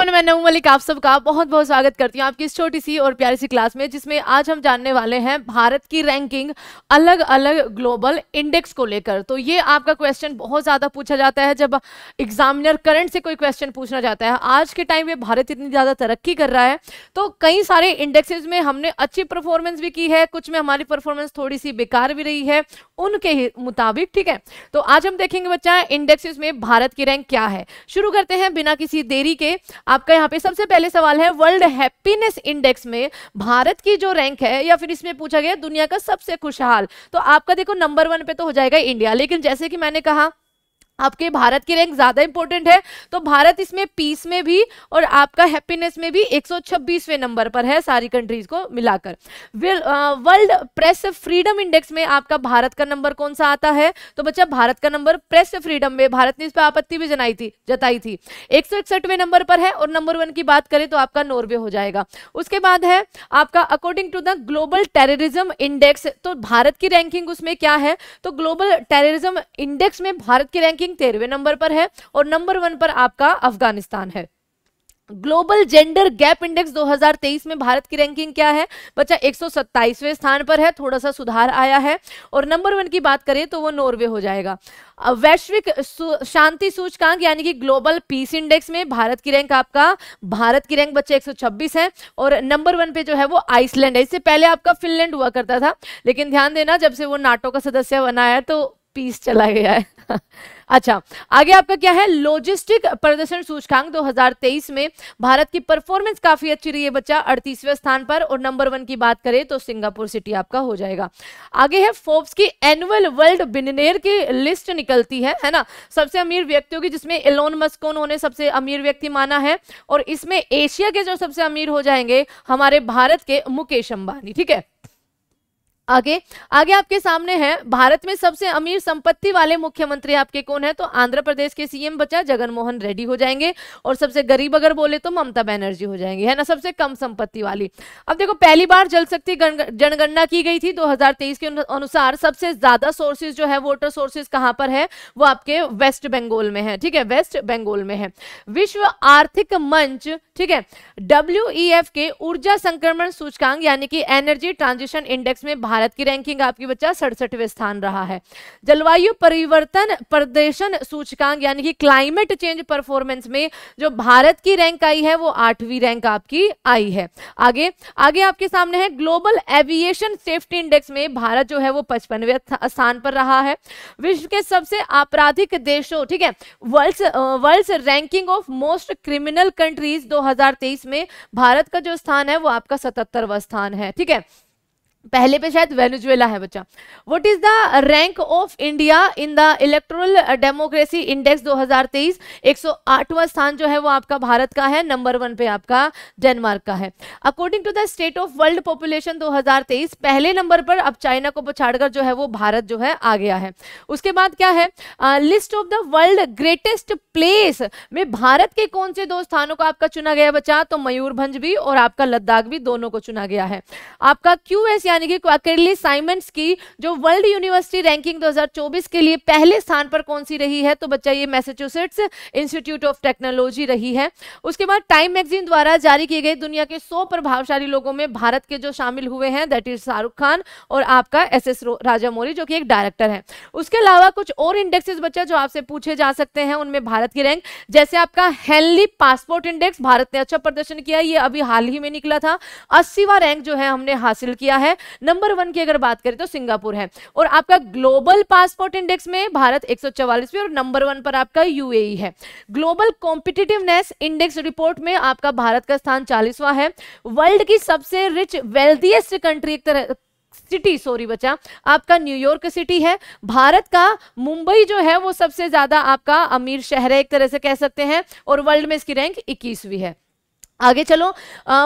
everyone मैं नऊ मलिक आप सबका बहुत बहुत स्वागत करती हूँ आपकी इस छोटी सी और प्यारी सी क्लास में जिसमें आज हम जानने वाले हैं भारत की रैंकिंग अलग अलग ग्लोबल इंडेक्स को लेकर तो ये आपका क्वेश्चन बहुत ज़्यादा पूछा जाता है जब एग्जामिनर करंट से कोई क्वेश्चन पूछना चाहता है आज के टाइम में भारत इतनी ज़्यादा तरक्की कर रहा है तो कई सारे इंडेक्सेज में हमने अच्छी परफॉर्मेंस भी की है कुछ में हमारी परफॉर्मेंस थोड़ी सी बेकार भी रही है उनके मुताबिक ठीक है तो आज हम देखेंगे बच्चा इंडेक्सेज में भारत की रैंक क्या है शुरू करते हैं बिना किसी देरी के आपका यहाँ पे सबसे पहले सवाल है वर्ल्ड हैप्पीनेस इंडेक्स में भारत की जो रैंक है या फिर इसमें पूछा गया दुनिया का सबसे खुशहाल तो आपका देखो नंबर वन पे तो हो जाएगा इंडिया लेकिन जैसे कि मैंने कहा आपके भारत की रैंक ज़्यादा इंपॉर्टेंट है तो भारत इसमें पीस में भी और आपका हैप्पीनेस में भी 126वें नंबर पर है सारी कंट्रीज को मिलाकर वर्ल्ड प्रेस फ्रीडम इंडेक्स में आपका भारत का नंबर कौन सा आता है तो बच्चा भारत का नंबर प्रेस फ्रीडम में भारत ने इस पर आपत्ति भी जनाई थी जताई थी एक नंबर पर है और नंबर वन की बात करें तो आपका नॉर्वे हो जाएगा उसके बाद है आपका according to the global terrorism index तो भारत की रैंकिंग उसमें क्या है तो ग्लोबल टेररिज्म इंडेक्स में भारत की रैंकिंग रैंकिंग तेरहवें नंबर पर है और नंबर वन पर आपका अफगानिस्तान है ग्लोबल जेंडर गैप इंडेक्स 2023 में भारत की रैंकिंग क्या है बच्चा एक स्थान पर है थोड़ा सा सुधार आया है और नंबर वन की बात करें तो वो नॉर्वे हो जाएगा वैश्विक शांति सूचकांक यानी कि ग्लोबल पीस इंडेक्स में भारत की रैंक आपका भारत की रैंक बच्चे 126 है और नंबर वन पे जो है वो आइसलैंड है इससे पहले आपका फिनलैंड हुआ करता था लेकिन ध्यान देना जब से वो नाटो का सदस्य बनाया तो पीस चला गया है अच्छा आगे आपका क्या है लॉजिस्टिक प्रदर्शन सूचकांक 2023 में भारत की परफॉर्मेंस काफी अच्छी रही है बच्चा 38वें स्थान पर और नंबर वन की बात करें तो सिंगापुर सिटी आपका हो जाएगा आगे है फोर्ब्स की एनुअल वर्ल्ड बिनेर की लिस्ट निकलती है है ना सबसे अमीर व्यक्तियों की जिसमें एलोन मस्को उन्होंने सबसे अमीर व्यक्ति माना है और इसमें एशिया के जो सबसे अमीर हो जाएंगे हमारे भारत के मुकेश अंबानी ठीक है आगे आगे आपके सामने है भारत में सबसे अमीर संपत्ति वाले मुख्यमंत्री आपके कौन है तो आंध्र प्रदेश के सीएम बचा जगनमोहन रेड्डी हो जाएंगे और सबसे गरीब अगर बोले तो ममता बनर्जी हो जाएंगे है ना सबसे कम संपत्ति वाली अब देखो पहली बार जल शक्ति जनगणना की गई थी 2023 के अनुसार सबसे ज्यादा सोर्सेज जो है वोटर सोर्सेज कहां पर है वो आपके वेस्ट बंगाल में है ठीक है वेस्ट बंगाल में है विश्व आर्थिक मंच ठीक है डब्ल्यू के e ऊर्जा संक्रमण सूचकांक यानी कि एनर्जी ट्रांजिशन इंडेक्स में भारत भारत की रैंकिंग आपकी बच्चा सड़सठवें स्थान रहा है जलवायु परिवर्तन प्रदर्शन सूचकांक यानी कि क्लाइमेट चेंज परफॉर्मेंस में जो भारत की रैंक आई है वो आठवीं रैंक आपकी आई है आगे आगे आपके सामने है ग्लोबल एविएशन सेफ्टी इंडेक्स में भारत जो है वो पचपनवे स्थान पर रहा है विश्व के सबसे आपराधिक देशों ठीक है world world ranking of most criminal countries दो में भारत का जो स्थान है वो आपका सतहत्तरवा स्थान है ठीक है पहले पे शायद वेनेजुएला है बच्चा what is the rank of India in the electoral democracy index 2023 108वां स्थान जो है वो आपका भारत का है नंबर वन पे आपका डेनमार्क का है according to the state of world population 2023 पहले नंबर पर अब चाइना को पछाड़कर जो है वो भारत जो है आ गया है उसके बाद क्या है list of the world greatest place में भारत के कौन से दो स्थानों को आपका चुना गया बच्चा तो मयूरभंज भी और आपका लद्दाख भी दोनों को चुना गया है आपका क्यू एस यानी कि क्वाकेरली साइमंड्स की जो वर्ल्ड यूनिवर्सिटी रैंकिंग 2024 के लिए पहले स्थान पर कौन सी रही है तो बच्चा ये मैसेच्यूसेट्स इंस्टीट्यूट ऑफ टेक्नोलॉजी रही है उसके बाद टाइम मैगजीन द्वारा जारी किए गए दुनिया के सौ प्रभावशाली लोगों में भारत के जो शामिल हुए हैं दैट इज शाहरुख खान और आपका एस एस राजामौरी जो कि एक डायरेक्टर है उसके अलावा कुछ और इंडेक्सेस बच्चा जो आपसे पूछे जा सकते हैं उनमें भारत की रैंक जैसे आपका हेनली पासपोर्ट इंडेक्स भारत ने अच्छा प्रदर्शन किया ये अभी हाल ही में निकला था अस्सीवा रैंक जो है हमने हासिल किया है नंबर वन की अगर बात करें तो सिंगापुर है और आपका ग्लोबल पासपोर्ट इंडेक्स में भारत एक और नंबर वन पर आपका यूएई है ग्लोबल कॉम्पिटिटिवनेस इंडेक्स रिपोर्ट में आपका भारत का स्थान चालीसवा है वर्ल्ड की सबसे रिच वेल्थिएस्ट कंट्री एक तरह सिटी सॉरी बच्चा आपका न्यूयॉर्क सिटी है भारत का मुंबई जो है वो सबसे ज्यादा आपका अमीर शहर है एक तरह से कह सकते हैं और वर्ल्ड में इसकी रैंक इक्कीसवीं है आगे चलो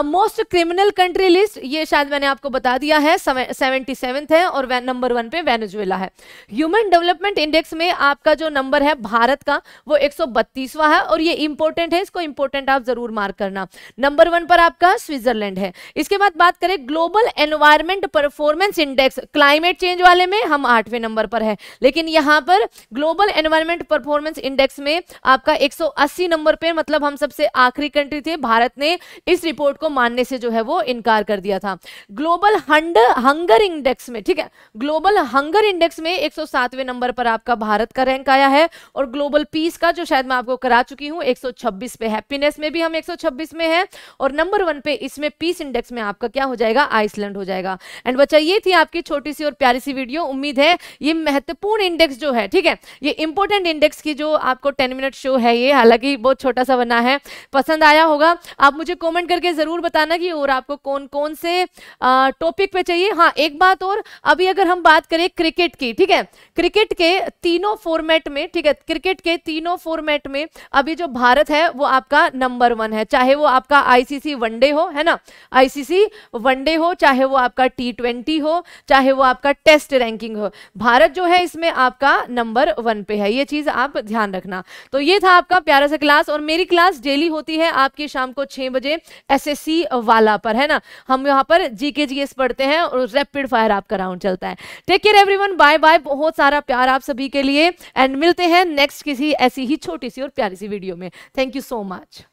मोस्ट क्रिमिनल कंट्री लिस्ट ये शायद मैंने आपको बता दिया है सेवेंटी सेवेंथ है और नंबर वन पे वेनेजुएला है ह्यूमन डेवलपमेंट इंडेक्स में आपका जो नंबर है भारत का वो एक 132वां है और ये इंपॉर्टेंट है इसको इंपॉर्टेंट आप जरूर मार्क करना नंबर वन पर आपका स्विट्जरलैंड है इसके बाद बात करें global environment performance index climate change वाले में हम आठवें नंबर पर है लेकिन यहाँ पर ग्लोबल एनवायरमेंट परफॉर्मेंस इंडेक्स में आपका एक नंबर पर मतलब हम सबसे आखिरी कंट्री थे भारत ने ने इस रिपोर्ट को मानने से जो है वो इनकार कर दिया था ग्लोबल हंगर इंडेक्स में ठीक है ग्लोबल हंगर इंडेक्स में एक नंबर पर आपका भारत का रैंक आया है और ग्लोबल पीस का जो शायद मैं आपको करा चुकी हूँ एक पे हैप्पीनेस में भी हम एक में है और नंबर वन पे इसमें पीस इंडेक्स में आपका क्या हो जाएगा आइसलैंड हो जाएगा एंड बच्चा ये थी आपकी छोटी सी और प्यारी सी वीडियो उम्मीद है ये महत्वपूर्ण इंडेक्स जो है ठीक है ये इंपॉर्टेंट इंडेक्स की जो आपको टेन मिनट शो है ये हालांकि बहुत छोटा सा बना है पसंद आया होगा आप आप मुझे कमेंट करके ज़रूर बताना कि और आपको कौन कौन से टॉपिक पे चाहिए हाँ एक बात और अभी अगर हम बात करें क्रिकेट की ठीक है क्रिकेट के तीनों फॉर्मेट में ठीक है क्रिकेट के तीनों फॉर्मेट में अभी जो भारत है वो आपका नंबर वन है चाहे वो आपका आईसीसी वनडे हो है ना आईसीसी वनडे हो चाहे वो आपका टी हो चाहे वो आपका टेस्ट रैंकिंग हो भारत जो है इसमें आपका नंबर वन पे है ये चीज़ आप ध्यान रखना तो ये था आपका प्यारा सा क्लास और मेरी क्लास डेली होती है आपकी शाम को छह एस बजे एसएससी वाला पर है ना हम यहाँ पर जीके जीएस पढ़ते हैं और रैपिड फायर आपका राउंड चलता है take care everyone bye bye बहुत सारा प्यार आप सभी के लिए एंड मिलते हैं नेक्स्ट किसी ऐसी ही छोटी सी और प्यारी सी वीडियो में थैंक यू सो मच